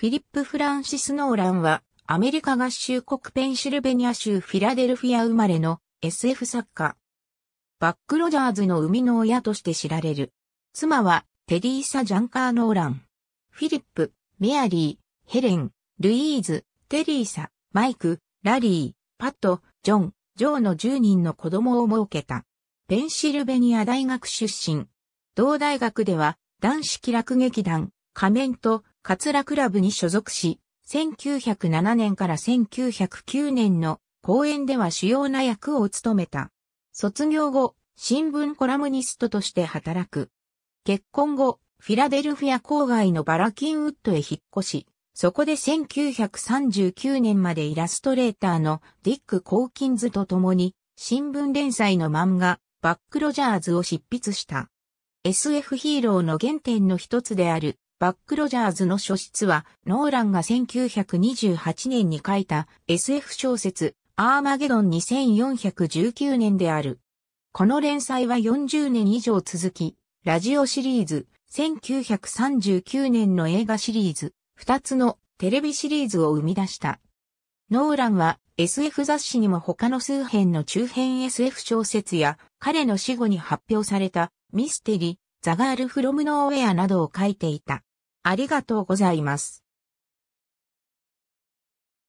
フィリップ・フランシス・ノーランは、アメリカ合衆国ペンシルベニア州フィラデルフィア生まれの SF 作家。バック・ロジャーズの生みの親として知られる。妻は、テリーサ・ジャンカー・ノーラン。フィリップ、メアリー、ヘレン、ルイーズ、テリーサ、マイク、ラリー、パット、ジョン、ジョーの10人の子供を設けた。ペンシルベニア大学出身。同大学では、男子気楽劇団、仮面とカツラクラブに所属し、1907年から1909年の公演では主要な役を務めた。卒業後、新聞コラムニストとして働く。結婚後、フィラデルフィア郊外のバラキンウッドへ引っ越し、そこで1939年までイラストレーターのディック・コーキンズと共に新聞連載の漫画バック・ロジャーズを執筆した。SF ヒーローの原点の一つであるバック・ロジャーズの書室は、ノーランが1928年に書いた SF 小説、アーマゲドン2419年である。この連載は40年以上続き、ラジオシリーズ、1939年の映画シリーズ、2つのテレビシリーズを生み出した。ノーランは SF 雑誌にも他の数編の中編 SF 小説や彼の死後に発表されたミステリー、ザガールフロムノーウェアなどを書いていた。ありがとうございます。